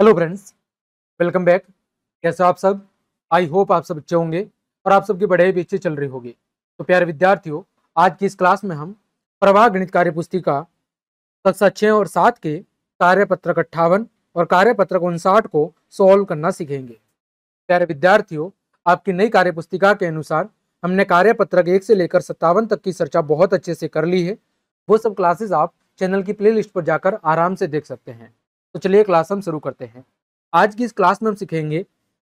hello friends welcome back कैसे हो आप सब आई होप आप सब अच्छे होंगे और आप सबकी पढ़ाई भी अच्छी चल रही होगी तो प्यारे विद्यार्थियों आज की इस क्लास में हम प्रवाह गणित कार्य पुस्तिका कक्षा छः और सात के कार्यपत्रक अट्ठावन और कार्यपत्रक उनसाठ को सॉल्व करना सीखेंगे प्यारे विद्यार्थियों आपकी नई कार्य पुस्तिका के अनुसार हमने कार्यपत्रक एक से लेकर सत्तावन तक की चर्चा बहुत अच्छे से कर ली है वो सब क्लासेज आप चैनल की प्ले पर जाकर आराम से देख सकते हैं तो चलिए क्लास हम शुरू करते हैं आज की इस क्लास में हम सीखेंगे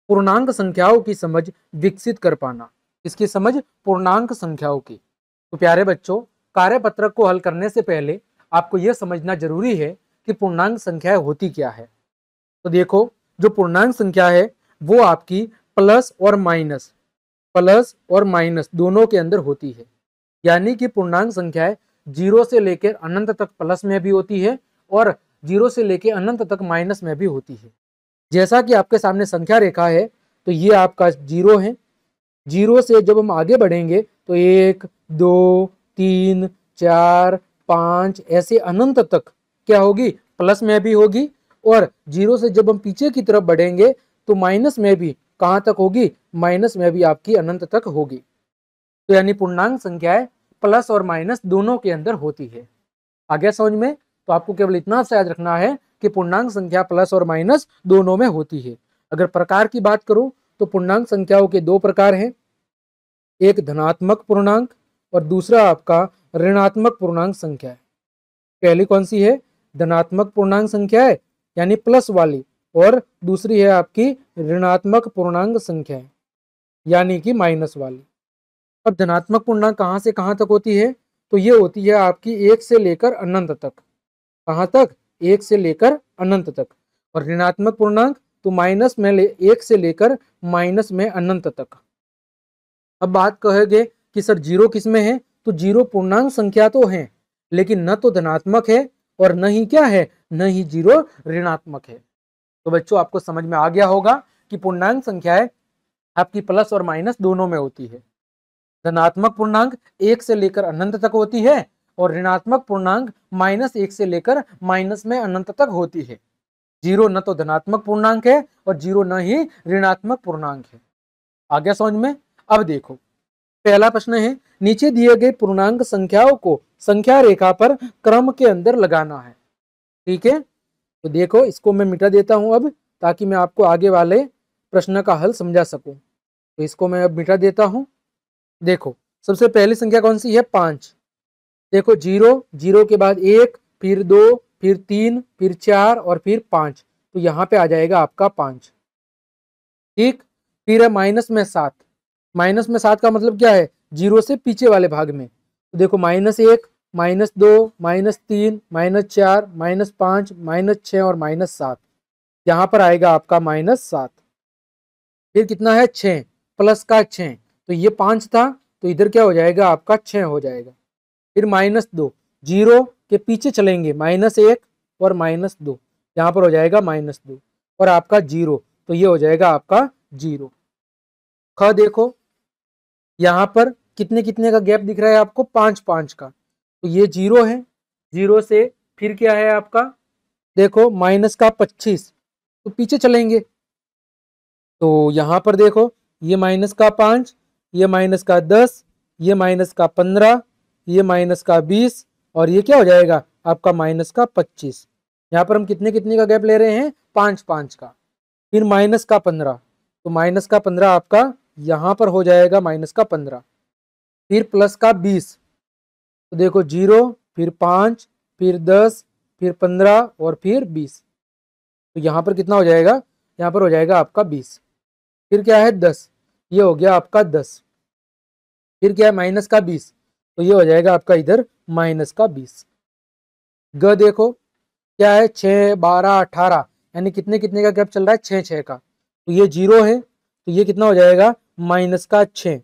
पूर्णांक संख्याओं की समझ विकसित कर पाना इसकी समझ पूर्णांक संख्याओं की तो प्यारे बच्चों कार्यपत्रक को हल करने से पहले आपको यह समझना जरूरी है कि पूर्णांक संख्या होती क्या है तो देखो जो पूर्णांक संख्या है वो आपकी प्लस और माइनस प्लस और माइनस दोनों के अंदर होती है यानी कि पूर्णांक संख्याएं जीरो से लेकर अनंत तक प्लस में भी होती है और जीरो से लेके अनंत तक माइनस में भी होती है जैसा कि आपके सामने संख्या रेखा है तो ये आपका जीरो है जीरो से जब हम आगे बढ़ेंगे तो एक दो तीन चार पाँच ऐसे अनंत तक क्या होगी प्लस में भी होगी और जीरो से जब हम पीछे की तरफ बढ़ेंगे तो माइनस में भी कहाँ तक होगी माइनस में भी आपकी अनंत तक होगी तो यानी पूर्णांक संख्याएं प्लस और माइनस दोनों के अंदर होती है आगे समझ में तो आपको केवल इतना सा याद रखना है कि पूर्णांक संख्या प्लस और माइनस दोनों में होती है अगर प्रकार की बात करूं तो पूर्णांक संख्याओं के दो प्रकार हैं एक धनात्मक पूर्णांक और दूसरा आपका ऋणात्मक पूर्णांक संख्या है पहली कौन सी है धनात्मक पूर्णांक संख्या है यानी प्लस वाली और दूसरी है आपकी ऋणात्मक पूर्णांक संख्या है यानी कि माइनस वाली अब धनात्मक पूर्णांक कहाँ से कहाँ तक होती है तो ये होती है आपकी एक से लेकर अनंत तक कहाँ तक एक से लेकर अनंत तक और ऋणात्मक पूर्णांक तो माइनस में ले, एक से लेकर माइनस में अनंत तक अब बात कहेंगे कि सर जीरो किस में है तो जीरो पूर्णांक संख्या तो है लेकिन न तो धनात्मक है और न ही क्या है न ही जीरो ऋणात्मक है तो बच्चों आपको समझ में आ गया होगा कि पूर्णांक संख्या आपकी प्लस और माइनस दोनों में होती है धनात्मक पूर्णांक एक से लेकर अनंत तक होती है और ऋणात्मक पूर्णांक माइनस एक से लेकर माइनस में अनंत तक होती है जीरो न तो धनात्मक पूर्णांक है और जीरो न ही ऋणात्मक पूर्णांक है आगे समझ में अब देखो पहला प्रश्न है नीचे दिए गए पूर्णांक संख्याओं को संख्या रेखा पर क्रम के अंदर लगाना है ठीक है तो देखो इसको मैं मिटा देता हूं अब ताकि मैं आपको आगे वाले प्रश्न का हल समझा सकूं तो इसको मैं अब मिटा देता हूं देखो सबसे पहली संख्या कौन सी है पांच देखो जीरो जीरो के बाद एक फिर दो फिर तीन फिर चार और फिर पांच तो यहां पे आ जाएगा आपका पांच ठीक फिर है माइनस में सात माइनस में सात का मतलब क्या है जीरो से पीछे वाले भाग में तो देखो माइनस एक माइनस दो माइनस तीन माइनस चार माइनस पांच माइनस छः और माइनस सात यहां पर आएगा आपका माइनस सात फिर कितना है छ प्लस का छ तो ये पांच था तो इधर क्या हो जाएगा आपका छ हो जाएगा फिर माइनस दो जीरो के पीछे चलेंगे माइनस एक और माइनस दो यहाँ पर हो जाएगा माइनस दो और आपका जीरो तो ये हो जाएगा आपका जीरो ख देखो यहाँ पर कितने कितने का गैप दिख रहा है आपको पाँच पाँच का तो ये जीरो है जीरो से फिर क्या है आपका देखो माइनस का पच्चीस तो पीछे चलेंगे तो यहाँ पर देखो ये माइनस का पाँच ये माइनस का दस ये माइनस का पंद्रह ये माइनस का बीस और ये क्या हो जाएगा आपका माइनस का पच्चीस यहाँ पर हम कितने कितने का गैप ले रहे हैं पांच पांच का फिर माइनस का पंद्रह तो माइनस का पंद्रह आपका यहाँ पर हो जाएगा माइनस का पंद्रह फिर प्लस का बीस तो देखो जीरो फिर पाँच फिर दस फिर पंद्रह और फिर बीस तो यहाँ पर कितना हो जाएगा यहाँ पर हो जाएगा आपका बीस फिर क्या है दस ये हो गया आपका दस फिर क्या है माइनस का बीस तो ये हो जाएगा आपका इधर माइनस का बीस ग देखो क्या है छः बारह अठारह यानी कितने कितने का गैप चल रहा है छः छः का तो ये जीरो है तो ये कितना हो जाएगा माइनस का छः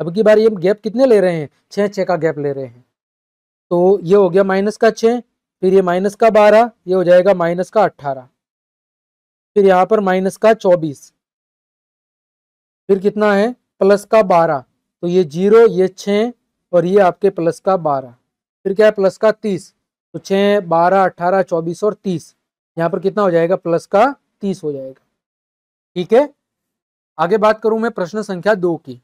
अब की बार ये गैप कितने ले रहे हैं छः छः का गैप ले रहे हैं तो ये हो गया माइनस का छः फिर ये माइनस का बारह ये हो जाएगा माइनस का अट्ठारह फिर यहाँ पर माइनस का चौबीस फिर कितना है प्लस का बारह तो ये जीरो ये छः और ये आपके प्लस का बारह फिर क्या है प्लस का तीस तो छः बारह अट्ठारह चौबीस और तीस यहाँ पर कितना हो जाएगा प्लस का तीस हो जाएगा ठीक है आगे बात करूं मैं प्रश्न संख्या दो की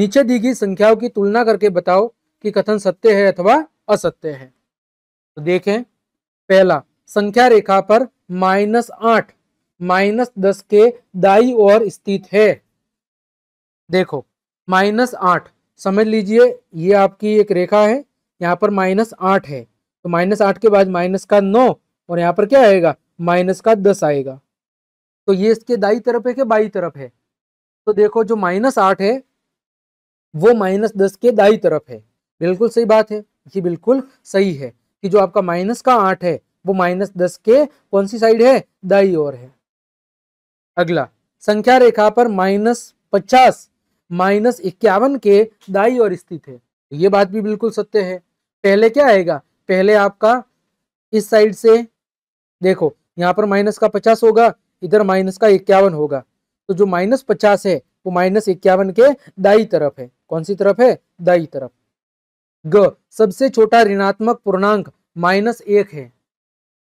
नीचे दी गई संख्याओं की तुलना करके बताओ कि कथन सत्य है अथवा असत्य है तो देखें पहला संख्या रेखा पर माइनस आठ माइनस दस के दाई और स्थित है देखो माइनस आठ समझ लीजिए ये आपकी एक रेखा है यहाँ पर माइनस आठ है तो माइनस आठ के बाद माइनस का नौ और यहाँ पर क्या आएगा माइनस का दस आएगा तो ये इसके दाई तरफ है कि बाई तरफ है तो देखो जो माइनस आठ है वो माइनस दस के दाई तरफ है बिल्कुल सही बात है ये बिल्कुल सही है कि जो आपका माइनस का आठ है वो माइनस दस के कौन सी साइड है दाई और है अगला संख्या रेखा पर माइनस पचास माइनस इक्यावन के दाई और स्थित है ये बात भी बिल्कुल सत्य है पहले क्या आएगा पहले आपका इस साइड से देखो यहाँ पर माइनस का पचास होगा इधर माइनस का इक्यावन होगा तो जो माइनस पचास है वो माइनस इक्यावन के दाई तरफ है कौन सी तरफ है दाई तरफ ग सबसे छोटा ऋणात्मक पूर्णांक माइनस एक है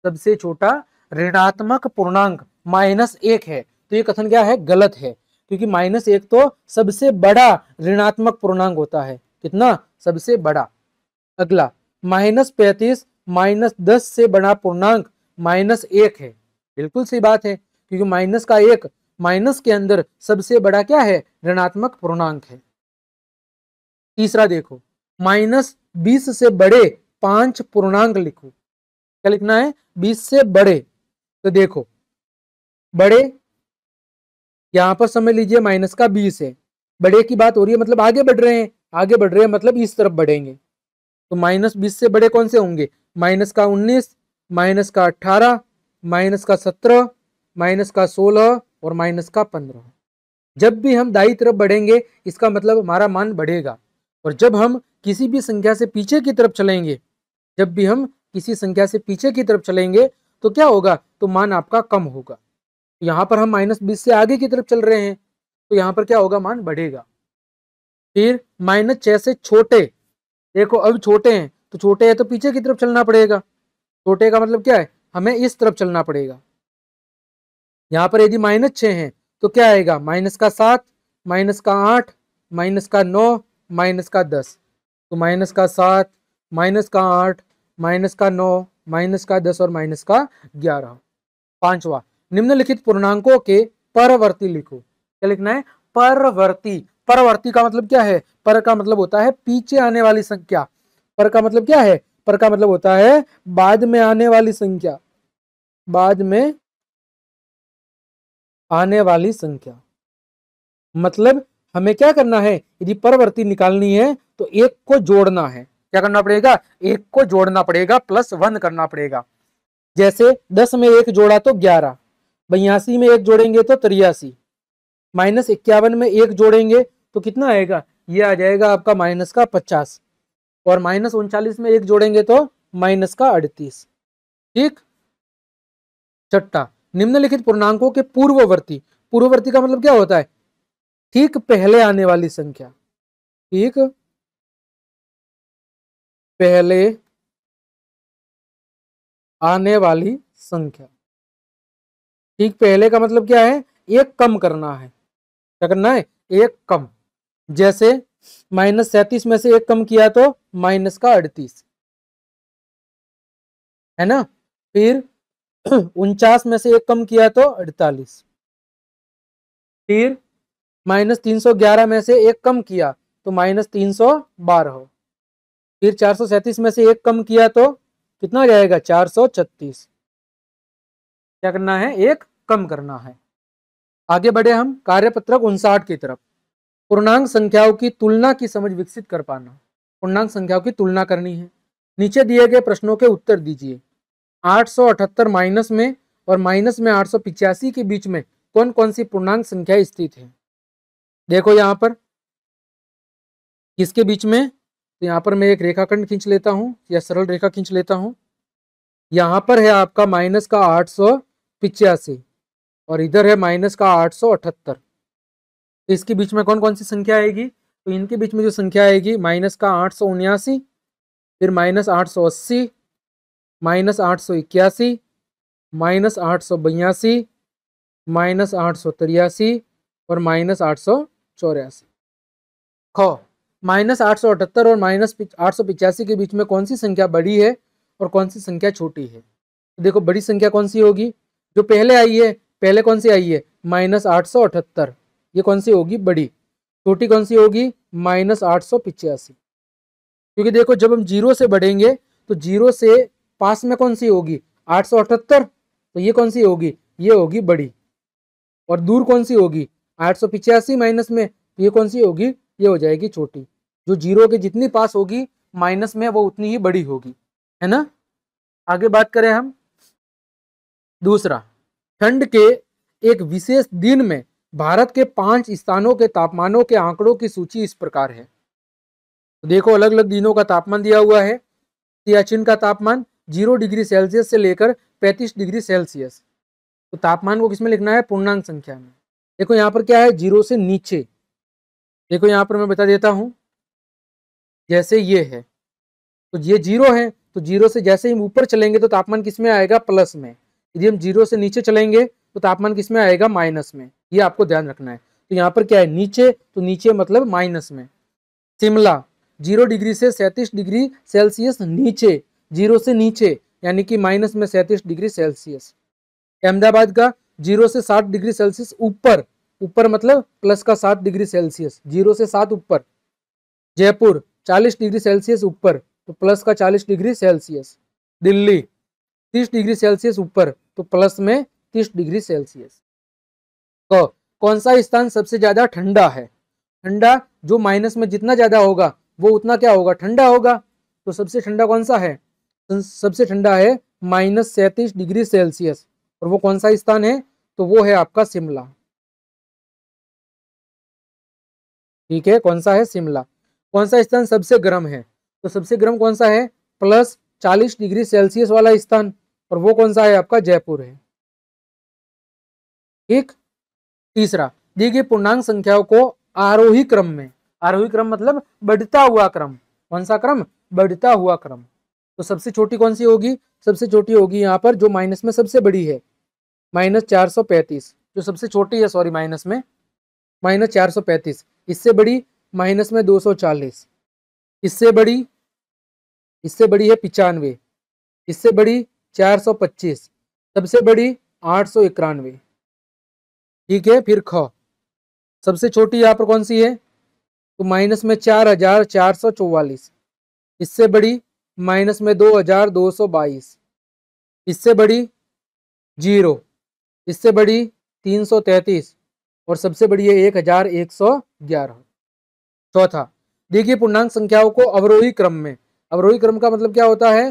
सबसे छोटा ऋणात्मक पूर्णांक माइनस एक है तो ये कथन क्या है गलत है क्योंकि माइनस एक तो सबसे बड़ा ऋणात्मक पूर्णांक होता है कितना सबसे बड़ा अगला माइनस पैंतीस माइनस दस से बड़ा पूर्णांक माइनस एक है बिल्कुल सही बात है क्योंकि माइनस का एक माइनस के अंदर सबसे बड़ा क्या है ऋणात्मक पूर्णांक है तीसरा देखो माइनस बीस से बड़े पांच पूर्णांक लिखो क्या लिखना है बीस से बड़े तो देखो बड़े यहाँ पर समझ लीजिए माइनस का बीस है बड़े की बात हो रही है मतलब आगे बढ़ रहे हैं आगे बढ़ रहे हैं मतलब इस तरफ बढ़ेंगे तो माइनस बीस से बड़े कौन से होंगे माइनस का उन्नीस माइनस का अट्ठारह माइनस का सत्रह माइनस का सोलह और माइनस का पंद्रह जब भी हम दाई तरफ बढ़ेंगे इसका मतलब हमारा मान बढ़ेगा और जब हम किसी भी संख्या से पीछे की तरफ चलेंगे जब भी हम किसी संख्या से पीछे की तरफ चलेंगे तो क्या होगा तो मान आपका कम होगा यहां पर हम माइनस बीस से आगे की तरफ चल रहे हैं तो यहां पर क्या होगा मान बढ़ेगा फिर माइनस छह से छोटे देखो अब छोटे हैं तो छोटे है तो पीछे की तरफ चलना पड़ेगा छोटे का मतलब क्या है हमें इस तरफ चलना पड़ेगा यहां पर यदि माइनस छह है तो क्या आएगा माइनस का सात माइनस का आठ माइनस का नौ माइनस का दस तो माइनस का सात माइनस का आठ माइनस का नौ माइनस का दस और माइनस का ग्यारह पांचवा निम्नलिखित पूर्णांकों के परवर्ती लिखो क्या लिखना है परवर्ती परवर्ती का मतलब क्या है पर का मतलब होता है पीछे आने वाली संख्या पर का मतलब क्या है पर का मतलब होता है बाद में आने वाली संख्या बाद में आने वाली संख्या मतलब हमें क्या करना है यदि परवर्ती निकालनी है तो एक को जोड़ना है क्या करना पड़ेगा एक को जोड़ना पड़ेगा प्लस वन करना पड़ेगा जैसे दस में एक जोड़ा तो ग्यारह बयासी में एक जोड़ेंगे तो त्रियासी माइनस इक्यावन में एक जोड़ेंगे तो कितना आएगा ये आ जाएगा आपका माइनस का पचास और माइनस उनचालीस में एक जोड़ेंगे तो माइनस का अड़तीस ठीक चट्टा निम्नलिखित पूर्णांकों के पूर्ववर्ती पूर्ववर्ती का मतलब क्या होता है ठीक पहले आने वाली संख्या ठीक पहले आने वाली संख्या ठीक पहले का मतलब क्या है एक कम करना है क्या करना है एक कम जैसे माइनस सैतीस में से एक कम किया तो माइनस का अड़तीस है ना फिर उनचास में से एक कम किया तो अड़तालीस फिर माइनस तीन सौ ग्यारह में से एक कम किया तो माइनस तीन सौ बारह फिर चार सौ सैतीस में से एक कम किया तो कितना जाएगा चार सौ छत्तीस क्या करना है एक कम करना है आगे बढ़े हम कार्यपत्रक उनसाठ की तरफ पूर्णांक संख्याओं की तुलना की समझ विकसित कर पाना पूर्णांक संख्याओं की तुलना करनी है नीचे दिए गए प्रश्नों के उत्तर दीजिए 878 माइनस में और माइनस में आठ के बीच में कौन कौन सी पूर्णांक संख्या स्थित है देखो यहाँ पर किसके बीच में तो यहाँ पर मैं एक रेखाखंड खींच लेता हूँ या सरल रेखा खींच लेता हूँ यहाँ पर है आपका माइनस का आठ सौ पिचासी और इधर है माइनस का आठ सौ अठहत्तर तो इसके बीच में कौन कौन सी संख्या आएगी तो इनके बीच में जो संख्या आएगी माइनस का आठ सौ उन्यासी फिर माइनस आठ सौ अस्सी माइनस आठ सौ इक्यासी माइनस आठ सौ बयासी माइनस आठ सौ तिरासी और माइनस आठ सौ चौरासी ख माइनस आठ सौ अठहत्तर और माइनस आठ सौ पिचासी के बीच में कौन सी संख्या बड़ी है और कौन सी संख्या छोटी है देखो बड़ी संख्या कौन सी होगी जो पहले आई है पहले कौन सी आई है माइनस आठ सौ अठहत्तर ये कौन सी होगी बड़ी छोटी कौन सी होगी माइनस आठ सौ पिचासी क्योंकि देखो जब हम जीरो से बढ़ेंगे तो जीरो से पास में कौन सी होगी आठ सौ अठहत्तर तो ये कौन सी होगी ये होगी बड़ी और दूर कौन सी होगी आठ सौ पिचासी माइनस में तो ये कौन सी होगी ये हो जाएगी छोटी जो जीरो के जितनी पास होगी माइनस में वो उतनी ही बड़ी होगी है ना आगे बात करें हम दूसरा ठंड के एक विशेष दिन में भारत के पांच स्थानों के तापमानों के आंकड़ों की सूची इस प्रकार है तो देखो अलग अलग दिनों का तापमान दिया हुआ है सियाचिन का तापमान जीरो डिग्री सेल्सियस से लेकर पैंतीस डिग्री सेल्सियस तो तापमान को किसमें लिखना है पूर्णांक संख्या में देखो यहाँ पर क्या है जीरो से नीचे देखो यहाँ पर मैं बता देता हूँ जैसे ये है तो ये जीरो है तो जीरो से जैसे ही ऊपर चलेंगे तो तापमान किसमें आएगा प्लस में यदि हम जीरो से नीचे चलेंगे तो तापमान किस में आएगा माइनस में ये आपको ध्यान रखना है तो यहाँ पर क्या है नीचे तो नीचे मतलब माइनस में शिमला जीरो डिग्री से सैंतीस डिग्री सेल्सियस नीचे जीरो से नीचे यानी कि माइनस में सैंतीस डिग्री सेल्सियस अहमदाबाद का जीरो से सात डिग्री सेल्सियस ऊपर ऊपर मतलब प्लस का सात डिग्री सेल्सियस जीरो से सात ऊपर जयपुर चालीस डिग्री सेल्सियस ऊपर तो प्लस का चालीस डिग्री सेल्सियस दिल्ली तीस डिग्री सेल्सियस ऊपर तो प्लस में तीस डिग्री सेल्सियस तो कौन सा स्थान सबसे ज्यादा ठंडा है ठंडा जो माइनस में जितना ज्यादा होगा वो उतना क्या होगा ठंडा होगा तो सबसे ठंडा कौन सा है सबसे ठंडा है माइनस सैतीस डिग्री सेल्सियस और वो कौन सा स्थान है तो वो है आपका शिमला ठीक है कौन सा है शिमला कौन सा स्थान सबसे गर्म है तो सबसे गर्म कौन सा है प्लस चालीस डिग्री सेल्सियस वाला स्थान और वो कौन सा है आपका जयपुर है ठीक तीसरा दी गई पूर्णांक संख्याओं को आरोही क्रम में आरोही क्रम मतलब बढ़ता हुआ क्रम कौन सा क्रम बढ़ता हुआ क्रम तो सबसे छोटी कौन सी होगी सबसे छोटी होगी यहाँ पर जो माइनस में सबसे बड़ी है माइनस चार सौ पैंतीस जो सबसे छोटी है सॉरी माइनस में माइनस चार सौ पैंतीस इससे बड़ी माइनस में दो सौ चालीस इससे बड़ी इससे बड़ी है पिचानवे इससे बड़ी 425 सबसे बड़ी आठ सौ इक्यानवे ठीक है फिर ख सबसे छोटी यहाँ पर कौन सी है तो माइनस में चार हजार चार सौ चौवालीस इससे बड़ी माइनस में दो हजार दो सौ बाईस इससे बड़ी जीरो इससे बड़ी तीन सौ तैतीस और सबसे बड़ी है एक हजार एक सौ ग्यारह चौथा देखिए पूर्णांक संख्याओं को अवरोही क्रम में अवरोही क्रम का मतलब क्या होता है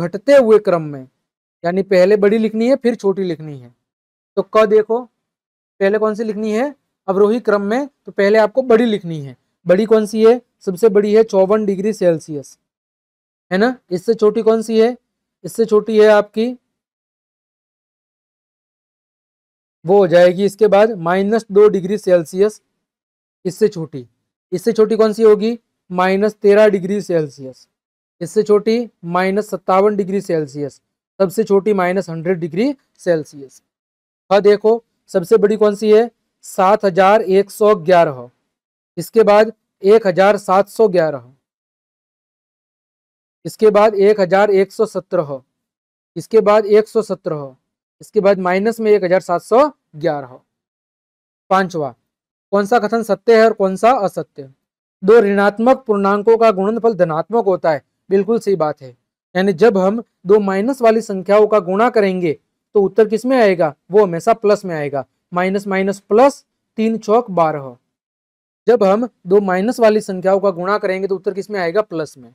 घटते हुए क्रम में यानी पहले बड़ी लिखनी है फिर छोटी लिखनी है तो क देखो पहले कौन सी लिखनी है अवरोही क्रम में तो पहले आपको बड़ी लिखनी है बड़ी कौन सी है सबसे बड़ी है चौवन डिग्री सेल्सियस है ना इससे छोटी कौन सी है इससे छोटी है आपकी वो हो जाएगी इसके बाद माइनस दो डिग्री सेल्सियस इससे छोटी इससे छोटी कौन सी होगी माइनस तेरह डिग्री सेल्सियस इससे छोटी माइनस सत्तावन डिग्री सेल्सियस सबसे छोटी माइनस हंड्रेड डिग्री सेल्सियस ह हाँ, देखो सबसे बड़ी कौन सी है सात हजार एक सौ ग्यारह इसके बाद एक हजार सात सौ ग्यारह इसके बाद एक हजार एक सौ सत्रह इसके बाद एक सौ सत्रह इसके बाद माइनस में एक हजार सात सौ ग्यारह पांचवा कौन सा कथन सत्य है और कौन सा असत्य दो ऋणात्मक पूर्णांकों का गुणनफल धनात्मक होता है बिल्कुल सही बात है यानी जब हम दो माइनस वाली संख्याओं का गुणा करेंगे तो उत्तर किस में आएगा वो हमेशा प्लस में आएगा माइनस माइनस प्लस तीन चौक बारह जब हम दो माइनस वाली संख्याओं का गुणा करेंगे तो उत्तर किस में आएगा प्लस में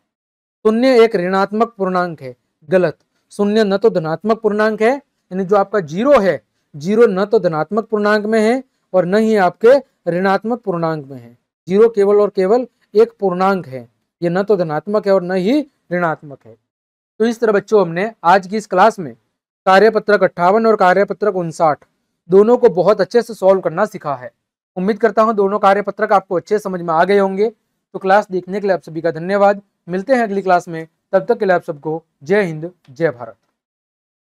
शून्य एक ऋणात्मक पूर्णांक है गलत शून्य न तो धनात्मक पूर्णांक है यानी जो आपका जीरो है जीरो न तो धनात्मक पूर्णांक में है और न ही आपके ऋणात्मक पूर्णांक में है जीरो केवल और केवल एक पूर्णांक है ये न तो धनात्मक है और न ही ऋणात्मक है तो इस तरह बच्चों हमने आज की इस क्लास में कार्यपत्रक अट्ठावन और कार्यपत्रक उनसाठ दोनों को बहुत अच्छे से सॉल्व करना सीखा है उम्मीद करता हूँ दोनों कार्यपत्रक आपको अच्छे समझ में आ गए होंगे तो क्लास देखने के लिए आप सभी का धन्यवाद मिलते हैं अगली क्लास में तब तक के लिए आप सबको जय हिंद जय भारत